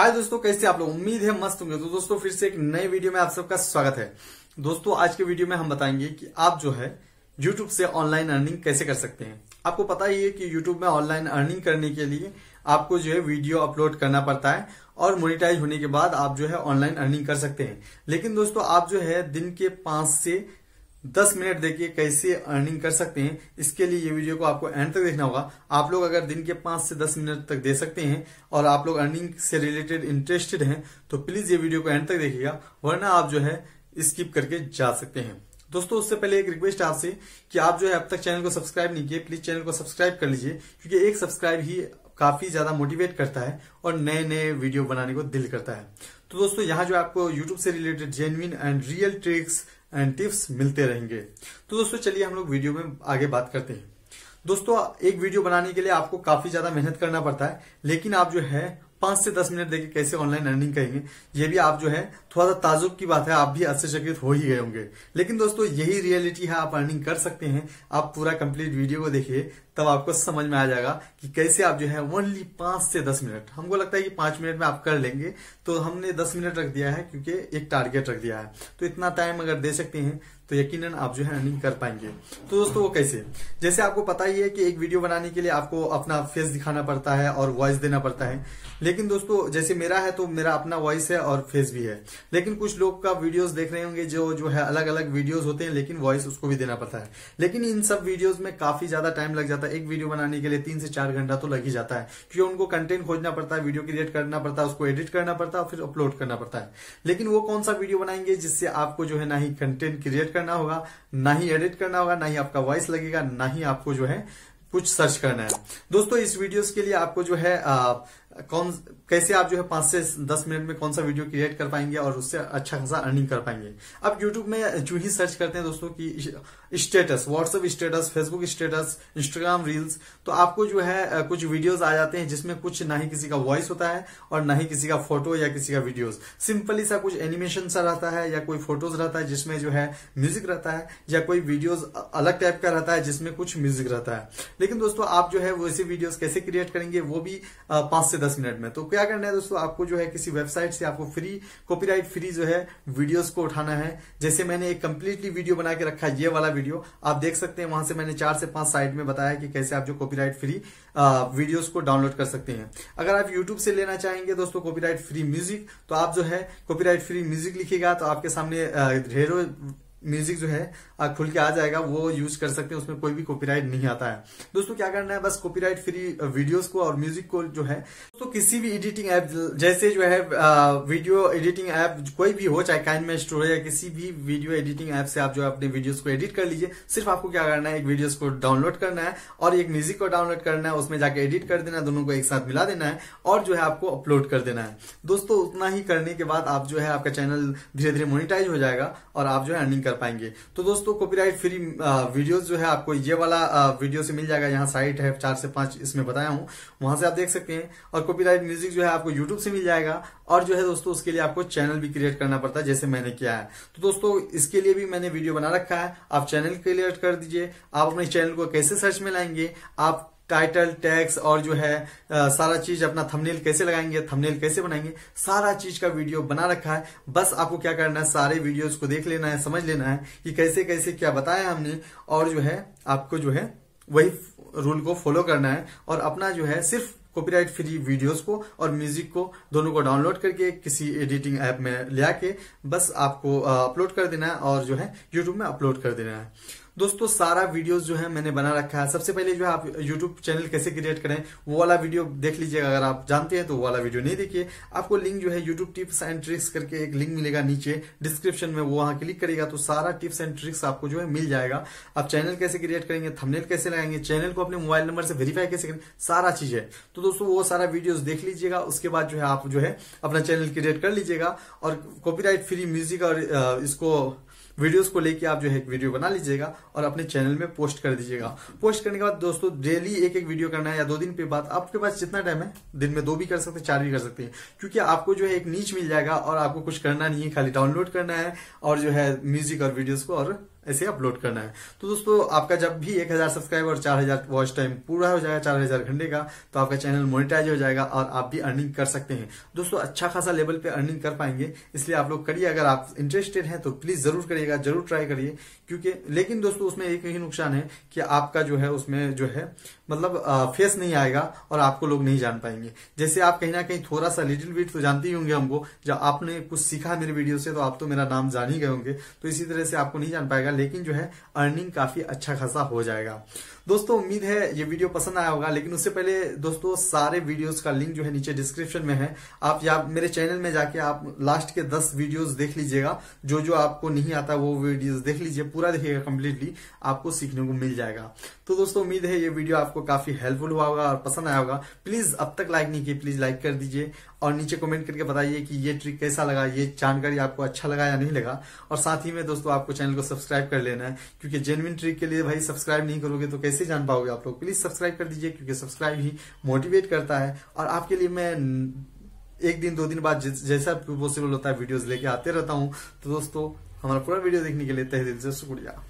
हाय दोस्तों कैसे आप लोग उम्मीद है मस्त होंगे तो दोस्तों फिर से एक नए वीडियो में आप सबका स्वागत है दोस्तों आज के वीडियो में हम बताएंगे कि आप जो है यूट्यूब से ऑनलाइन अर्निंग कैसे कर सकते हैं आपको पता ही है कि यूट्यूब में ऑनलाइन अर्निंग करने के लिए आपको जो है वीडियो अपलोड करना पड़ता है और मोनिटाइज होने के बाद आप जो है ऑनलाइन अर्निंग कर सकते हैं लेकिन दोस्तों आप जो है दिन के पांच से 10 मिनट देखिए कैसे अर्निंग कर सकते हैं इसके लिए ये वीडियो को आपको एंड तक देखना होगा आप लोग अगर दिन के पांच से दस मिनट तक दे सकते हैं और आप लोग अर्निंग से रिलेटेड इंटरेस्टेड हैं तो प्लीज ये वीडियो को एंड तक देखिएगा वरना आप जो है स्किप करके जा सकते हैं दोस्तों उससे पहले एक रिक्वेस्ट आपसे कि आप जो है अब तक चैनल को सब्सक्राइब नहीं किए प्लीज चैनल को सब्सक्राइब कर लीजिए क्योंकि एक सब्सक्राइब ही काफी ज्यादा मोटिवेट करता है और नए नए वीडियो बनाने को दिल करता है तो दोस्तों यहाँ जो आपको YouTube से related genuine and real tricks and tips मिलते रहेंगे तो दोस्तों चलिए हम लोग वीडियो में आगे बात करते हैं दोस्तों एक वीडियो बनाने के लिए आपको काफी ज्यादा मेहनत करना पड़ता है लेकिन आप जो है पांच से दस मिनट देखे कैसे ऑनलाइन अर्निंग करेंगे ये भी आप जो है थोड़ा सा ताजुब की बात है आप भी आश्चर्यचकित हो ही गए होंगे लेकिन दोस्तों यही रियलिटी है आप अर्निंग कर सकते हैं आप पूरा कंप्लीट वीडियो को देखिए तब आपको समझ में आ जाएगा कि कैसे आप जो है ओनली पांच से दस मिनट हमको लगता है कि पांच मिनट में आप कर लेंगे तो हमने दस मिनट रख दिया है क्योंकि एक टारगेट रख दिया है तो इतना टाइम अगर दे सकते हैं तो यकीनन आप जो है अर्निंग कर पाएंगे तो दोस्तों वो कैसे जैसे आपको पता ही है कि एक वीडियो बनाने के लिए आपको अपना फेस दिखाना पड़ता है और वॉइस देना पड़ता है लेकिन दोस्तों जैसे मेरा है तो मेरा अपना वॉइस है और फेस भी है लेकिन कुछ लोग का वीडियोस देख रहे होंगे जो जो है अलग अलग वीडियोस होते हैं लेकिन वॉइस उसको भी देना पड़ता है लेकिन इन सब वीडियोस में काफी ज्यादा टाइम लग जाता है एक वीडियो बनाने के लिए तीन से चार घंटा तो लग ही जाता है क्योंकि उनको कंटेंट खोजना पड़ता है वीडियो क्रिएट करना पड़ता है उसको एडिट करना पड़ता है और फिर अपलोड करना पड़ता है लेकिन वो कौन सा वीडियो बनाएंगे जिससे आपको जो है ना ही कंटेंट क्रिएट करना होगा ना ही एडिट करना होगा ना ही आपका वॉइस लगेगा ना ही आपको जो है कुछ सर्च करना है दोस्तों इस वीडियोस के लिए आपको जो है आ, कौन कैसे आप जो है पांच से दस मिनट में कौन सा वीडियो क्रिएट कर पाएंगे और उससे अच्छा खासा अर्निंग कर पाएंगे अब यूट्यूब में जो ही सर्च करते हैं दोस्तों की status WhatsApp status Facebook status Instagram reels तो आपको जो है कुछ वीडियोस आ जाते हैं जिसमें कुछ ना ही किसी का वॉइस होता है और ना ही किसी का फोटो या किसी का वीडियोज सिंपली सा कुछ एनिमेशन सा रहता है या कोई फोटोज रहता है जिसमें जो है म्यूजिक रहता है या कोई वीडियोज अलग टाइप का रहता है जिसमें कुछ म्यूजिक रहता है लेकिन दोस्तों आप जो है वो ऐसे वीडियोस कैसे क्रिएट करेंगे वो भी पांच से दस मिनट में तो क्या करना है दोस्तों आपको जो है किसी वेबसाइट से आपको फ्री कॉपीराइट फ्री जो है वीडियोस को उठाना है जैसे मैंने एक कंप्लीटली वीडियो बना के रखा ये वाला वीडियो आप देख सकते हैं वहां से मैंने चार से पांच साइड में बताया कि कैसे आप जो कॉपीराइट फ्री वीडियोस को डाउनलोड कर सकते हैं अगर आप यूट्यूब से लेना चाहेंगे दोस्तों कॉपीराइट फ्री म्यूजिक तो आप जो है कॉपीराइट फ्री म्यूजिक लिखेगा तो आपके सामने ढेरों म्यूजिक जो है खुल के आ जाएगा वो यूज कर सकते हैं उसमें कोई भी कॉपीराइट नहीं आता है दोस्तों क्या करना है बस कॉपीराइट फ्री वीडियोस को और म्यूजिक को जो है तो किसी भी एडिटिंग ऐप जैसे जो है वीडियो एडिटिंग ऐप कोई भी हो चाहे काइन में स्टोर या किसी भी वीडियो एडिटिंग ऐप से आप जो है अपने वीडियोज को एडिट कर लीजिए सिर्फ आपको क्या करना है एक वीडियोज को डाउनलोड करना है और एक म्यूजिक को डाउनलोड करना है उसमें जाके एडिट कर देना दोनों को एक साथ मिला देना है और जो है आपको अपलोड कर देना है दोस्तों उतना ही करने के बाद आप जो है आपका चैनल धीरे धीरे मोनिटाइज हो जाएगा और आप जो है अर्निंग कर पाएंगे तो दोस्तों कॉपीराइट फ्री वीडियोस जो है आपको ये वाला वीडियो से मिल जाएगा यहाँ साइट है चार से पांच इसमें बताया हूँ वहां से आप देख सकते हैं और कॉपीराइट म्यूजिक जो है आपको यूट्यूब से मिल जाएगा और जो है दोस्तों उसके लिए आपको चैनल भी क्रिएट करना पड़ता है जैसे मैंने किया है तो दोस्तों इसके लिए भी मैंने वीडियो बना रखा है आप चैनल क्रिएट कर दीजिए आप अपने चैनल को कैसे सर्च में लाएंगे आप टाइटल टैग्स और जो है आ, सारा चीज अपना थंबनेल कैसे लगाएंगे थंबनेल कैसे बनाएंगे सारा चीज का वीडियो बना रखा है बस आपको क्या करना है सारे वीडियोस को देख लेना है समझ लेना है कि कैसे कैसे क्या बताया हमने और जो है आपको जो है वही रूल को फॉलो करना है और अपना जो है सिर्फ कॉपीराइट फ्री वीडियोस को और म्यूजिक को दोनों को डाउनलोड करके किसी एडिटिंग ऐप में ले आके बस आपको अपलोड कर देना है और जो है यूट्यूब में अपलोड कर देना है दोस्तों सारा वीडियोस जो है मैंने बना रखा है सबसे पहले जो है आप यूट्यूब चैनल कैसे क्रिएट करें वो वाला वीडियो देख लीजिएगा अगर आप जानते हैं तो वो वाला वीडियो नहीं देखिए आपको लिंक जो है यूट्यूब टिप्स एंड ट्रिक्स करके एक लिंक मिलेगा नीचे डिस्क्रिप्शन में वो वहां क्लिक करेगा तो सारा टिप्स एंड ट्रिक्स आपको जो है मिल जाएगा आप चैनल कैसे क्रिएट करेंगे थमनेल कैसे लगाएंगे चैनल को अपने मोबाइल नंबर से वेरीफाई कैसे करेंगे सारा चीज है तो दोस्तों वो सारा वीडियो देख लीजिएगा उसके बाद जो है आप जो है अपना चैनल क्रिएट कर लीजिएगा और कॉपी फ्री म्यूजिक और इसको वीडियोस को लेके आप जो है एक वीडियो बना लीजिएगा और अपने चैनल में पोस्ट कर दीजिएगा पोस्ट करने के बाद दोस्तों डेली एक एक वीडियो करना है या दो दिन पे बाद आपके पास जितना टाइम है दिन में दो भी कर सकते हैं चार भी कर सकते हैं क्योंकि आपको जो है एक नीच मिल जाएगा और आपको कुछ करना नहीं है खाली डाउनलोड करना है और जो है म्यूजिक और वीडियोज को और ऐसे अपलोड करना है तो दोस्तों आपका जब भी एक हजार सब्सक्राइब और चार हजार वॉच टाइम पूरा हो जाएगा चार हजार घंटे का तो आपका चैनल मोनिटाइज हो जाएगा और आप भी अर्निंग कर सकते हैं दोस्तों अच्छा खासा लेवल पे अर्निंग कर पाएंगे इसलिए आप लोग करिए अगर आप इंटरेस्टेड हैं तो प्लीज जरूर करिएगा जरूर ट्राई करिए क्योंकि लेकिन दोस्तों उसमें एक ही नुकसान है कि आपका जो है उसमें जो है मतलब फेस नहीं आएगा और आपको लोग नहीं जान पाएंगे जैसे आप कहीं ना कहीं थोड़ा सा लिटिल बिट तो जानते ही होंगे हमको जब आपने कुछ सीखा मेरे वीडियो से तो आप तो मेरा नाम जान ही गए होंगे तो इसी तरह से आपको नहीं जान पाएगा जाएगा लेकिन जो है अर्निंग काफी अच्छा खासा हो जाएगा दोस्तों उम्मीद है ये वीडियो पसंद आया होगा लेकिन उससे पहले दोस्तों सारे वीडियोस का लिंक जो है नीचे डिस्क्रिप्शन में है आप या मेरे चैनल में जाके आप लास्ट के दस वीडियोस देख लीजिएगा जो जो आपको नहीं आता वो वीडियोस देख लीजिए पूरा देखिएगा कम्प्लीटली आपको सीखने को मिल जाएगा तो दोस्तों उम्मीद है ये वीडियो आपको काफी हेल्पफुल हुआ होगा और पसंद आया होगा प्लीज अब तक लाइक नहीं किया प्लीज लाइक कर दीजिए और नीचे कमेंट करके बताइए कि ये ट्रिक कैसा लगा ये जानकारी आपको अच्छा लगा या नहीं लगा और साथ ही में दोस्तों आपको चैनल को सब्सक्राइब कर लेना है क्योंकि जेनविन ट्रिक के लिए भाई सब्सक्राइब नहीं करोगे तो कैसे जान पाओगे आप लोग प्लीज सब्सक्राइब कर दीजिए क्योंकि सब्सक्राइब ही मोटिवेट करता है और आपके लिए मैं एक दिन दो दिन बाद जैसा पॉसिबल होता है वीडियोज लेके आते रहता हूँ तो दोस्तों हमारा पूरा वीडियो देखने के लिए तहदी से शुक्रिया